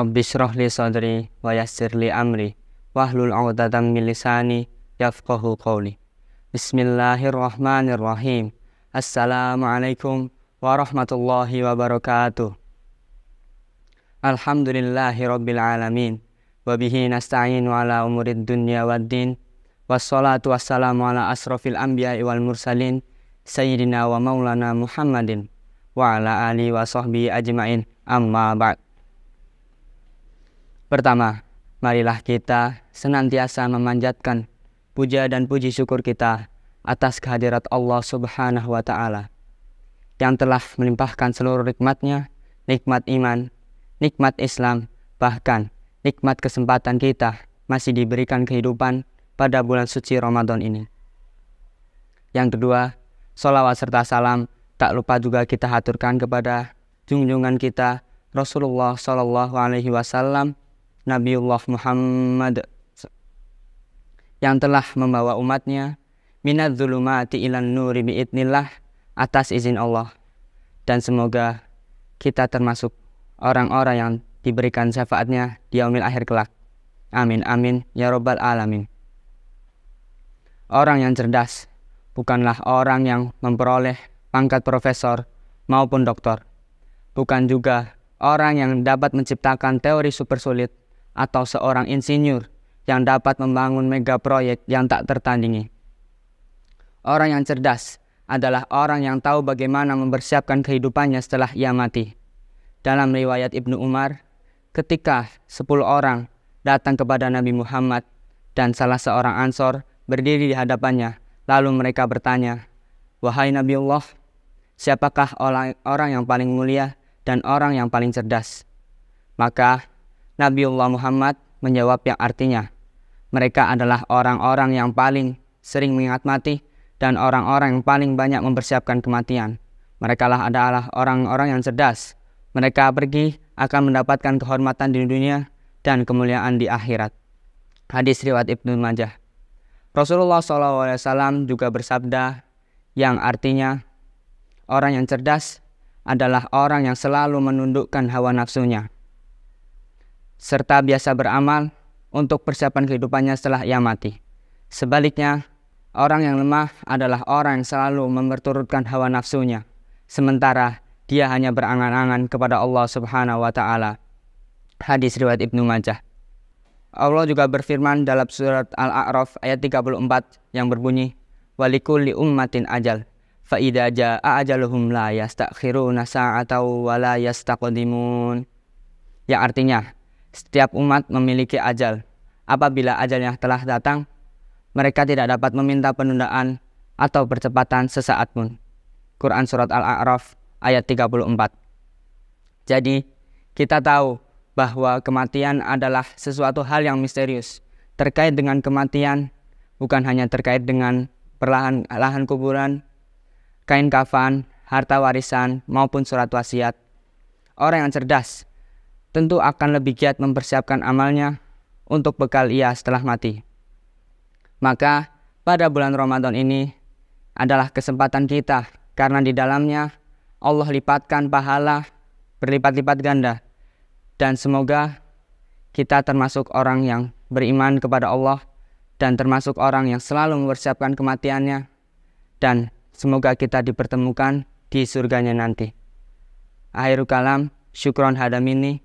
Rabbi syrah li sadri wa yassir li amri wahlul 'uqdatam min lisani yafqahu qawli. Bismillahirrahmanirrahim. Assalamualaikum warahmatullahi wabarakatuh. Alhamdulillahi rabbil alamin. Wabihi nasta'inu ala umurid dunya waddin. Wassalatu wassalamu ala asrafil anbiya'i wal mursalin. Sayyidina wa maulana Muhammadin. Wa ala alihi wa sahbihi ajma'in. Amma ba'd. Pertama, marilah kita senantiasa memanjatkan puja dan puji syukur kita atas kehadirat Allah Subhanahu wa taala yang telah melimpahkan seluruh nikmatnya, nikmat iman, nikmat Islam, bahkan nikmat kesempatan kita masih diberikan kehidupan pada bulan suci Ramadan ini. Yang kedua, sholawat serta salam tak lupa juga kita haturkan kepada junjungan kita Rasulullah Shallallahu Alaihi Wasallam Nabiullah Muhammad yang telah membawa umatnya minat zulumati ilan nuri biidnillah atas izin Allah dan semoga kita termasuk orang-orang yang diberikan syafaatnya di yaumil akhir kelak. Amin amin ya robbal alamin. Orang yang cerdas bukanlah orang yang memperoleh pangkat profesor maupun doktor. Bukan juga orang yang dapat menciptakan teori super sulit atau seorang insinyur yang dapat membangun mega proyek yang tak tertandingi. Orang yang cerdas adalah orang yang tahu bagaimana mempersiapkan kehidupannya setelah ia mati. Dalam riwayat Ibnu Umar, ketika sepuluh orang datang kepada Nabi Muhammad dan salah seorang ansor berdiri di hadapannya, lalu mereka bertanya, Wahai Nabi Allah, siapakah orang yang paling mulia dan orang yang paling cerdas? Maka Nabiullah Muhammad menjawab yang artinya, mereka adalah orang-orang yang paling sering mengingat mati dan orang-orang yang paling banyak mempersiapkan kematian. Mereka lah adalah orang-orang yang cerdas. Mereka pergi akan mendapatkan kehormatan di dunia dan kemuliaan di akhirat. Hadis riwayat Ibnu Majah. Rasulullah SAW juga bersabda yang artinya orang yang cerdas adalah orang yang selalu menundukkan hawa nafsunya serta biasa beramal untuk persiapan kehidupannya setelah ia mati. Sebaliknya, orang yang lemah adalah orang yang selalu memperturutkan hawa nafsunya, sementara dia hanya berangan-angan kepada Allah Subhanahu wa taala. Hadis riwayat Ibnu Majah. Allah juga berfirman dalam surat Al-A'raf ayat 34 yang berbunyi, "Walikulli ummatin ajal, fa idza jaa ajaluhum la yastakhiruna sa'ata wa la yastaqdimun." Yang artinya, setiap umat memiliki ajal. Apabila ajalnya telah datang, mereka tidak dapat meminta penundaan atau percepatan sesaat pun. Quran Surat Al-A'raf ayat 34 Jadi, kita tahu bahwa kematian adalah sesuatu hal yang misterius. Terkait dengan kematian, bukan hanya terkait dengan perlahan lahan kuburan, kain kafan, harta warisan, maupun surat wasiat. Orang yang cerdas tentu akan lebih giat mempersiapkan amalnya untuk bekal ia setelah mati. Maka, pada bulan Ramadan ini adalah kesempatan kita karena di dalamnya Allah lipatkan pahala berlipat-lipat ganda dan semoga kita termasuk orang yang beriman kepada Allah dan termasuk orang yang selalu mempersiapkan kematiannya dan semoga kita dipertemukan di surganya nanti. Akhirul kalam, syukron hadamini.